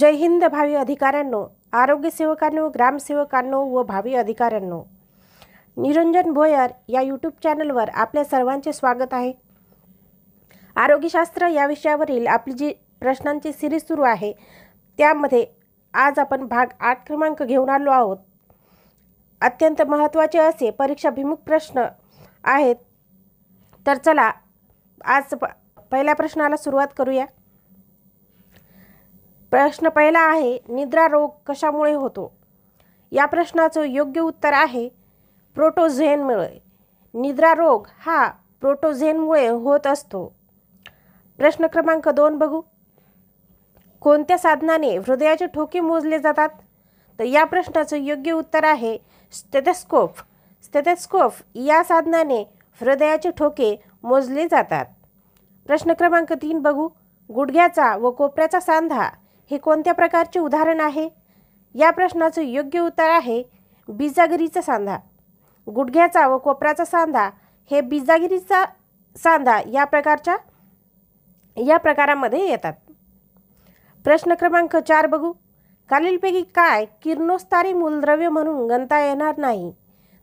जय हिंद भावी अधिकाऱ्यांनो आरोग्य सेवकांनो ग्रामसेवकांनो व भावी अधिकाऱ्यांनो निरंजन भोयर या यूट्यूब चॅनलवर आपल्या सर्वांचे स्वागत आहे आरोग्यशास्त्र या विषयावरील आपली जी प्रश्नांची सिरीज सुरू आहे त्यामध्ये आज आपण भाग आठ क्रमांक घेऊन आलो आहोत अत्यंत महत्त्वाचे असे परीक्षाभिमुख प्रश्न आहेत तर चला आज पहिल्या प्रश्नाला सुरुवात करूया प्रश्न पहिला आहे निद्रा रोग कशामुळे होतो या प्रश्नाचं योग्य उत्तर आहे प्रोटोझेनमुळे निद्रा रोग हा प्रोटोझेनमुळे होत असतो प्रश्न क्रमांक दोन बघू कोणत्या साधनाने हृदयाचे ठोके मोजले जातात तर या प्रश्नाचं योग्य उत्तर आहे स्टेथेस्कोप स्टेथेस्कोप या साधनाने हृदयाचे ठोके मोजले जातात प्रश्न क्रमांक तीन बघू गुडघ्याचा व कोपऱ्याचा सांधा हे कोणत्या प्रकारचे उदाहरण आहे या प्रश्नाचं योग्य उत्तर आहे बिजागिरीचा सांधा गुडघ्याचा व कोपऱ्याचा सांधा हे बिजागिरीचा सांधा या प्रकारच्या या प्रकारामध्ये येतात प्रश्न क्रमांक चार बघू खालीलपैकी काय किरणोस्तारी मूलद्रव्य म्हणून गणता येणार नाही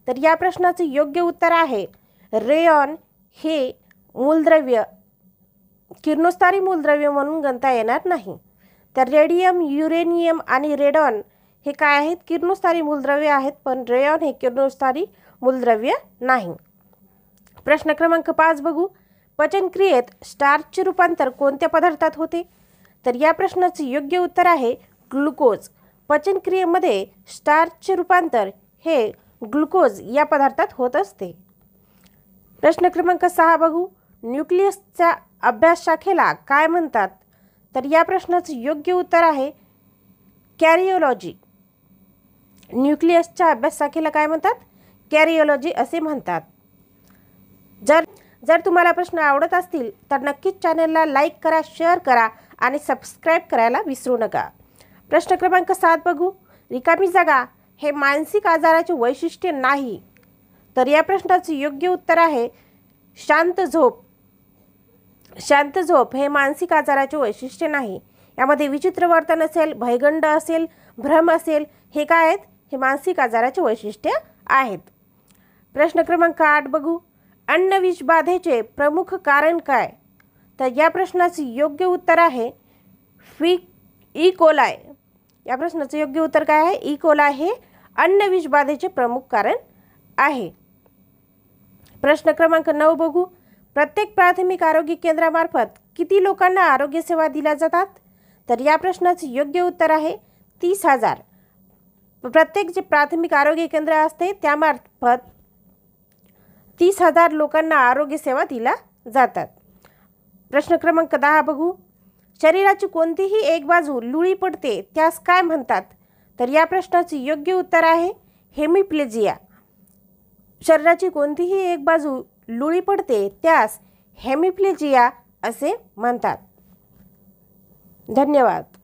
तर या प्रश्नाचं योग्य उत्तर आहे रेयॉन हे मूलद्रव्य किरणोस्तारी मूलद्रव्य म्हणून गणता येणार नाही तर रेडियम युरेनियम आणि रेडॉन हे काय आहेत किरणोत्सारी मूलद्रव्य आहेत पण रेयॉन हे किरणोत्सारी मूलद्रव्य नाही प्रश्न क्रमांक पाच बघू पचनक्रियेत स्टार्चचे रूपांतर कोणत्या पदार्थात होते तर या प्रश्नाचे योग्य उत्तर आहे ग्लुकोज पचनक्रियेमध्ये स्टार्चचे रूपांतर हे ग्लुकोज या पदार्थात होत असते प्रश्न क्रमांक सहा बघू न्यूक्लियसच्या अभ्यास शाखेला काय म्हणतात तर या प्रश्नाचं योग्य उत्तर आहे कॅरिओलॉजी न्यूक्लियसच्या अभ्यास काय म्हणतात कॅरिओलॉजी असे म्हणतात जर जर तुम्हाला प्रश्न आवडत असतील तर नक्कीच चॅनलला लाईक करा शेअर करा आणि सबस्क्राईब करायला विसरू नका प्रश्न क्रमांक सात बघू रिकामी जागा हे मानसिक आजाराचे वैशिष्ट्य नाही तर या प्रश्नाचं योग्य उत्तर आहे शांत झोप शांत झोप हे मानसिक आजाराचे वैशिष्ट्य नाही यामध्ये विचित्र वर्तन असेल भयगंड असेल भ्रम असेल हे काय आहेत हे मानसिक आजाराचे वैशिष्ट्य आहेत प्रश्न क्रमांक आठ बघू अन्नविषबाधेचे प्रमुख कारण काय तर या प्रश्नाचे योग्य उत्तर आहे फी कोलाय या प्रश्नाचं योग्य उत्तर काय आहे ई कोलाय हे अन्नविषबाधेचे प्रमुख कारण आहे प्रश्न क्रमांक नऊ बघू प्रत्येक प्राथमिक आरोग्य केंद्रामार्फत किती लोकांना आरोग्यसेवा दिल्या जातात तर या प्रश्नाचे योग्य उत्तर आहे तीस हजार प्रत्येक जे प्राथमिक आरोग्य केंद्र असते त्यामार्फत तीस हजार लोकांना आरोग्यसेवा दिल्या जातात प्रश्न क्रमांक दहा बघू शरीराची कोणतीही एक बाजू लुळी पडते त्यास काय म्हणतात तर या प्रश्नाचे योग्य उत्तर आहे हेमिप्लेजिया शरीराची कोणतीही एक बाजू लुळी पडते त्यास हेमिप्लेजिया असे म्हणतात धन्यवाद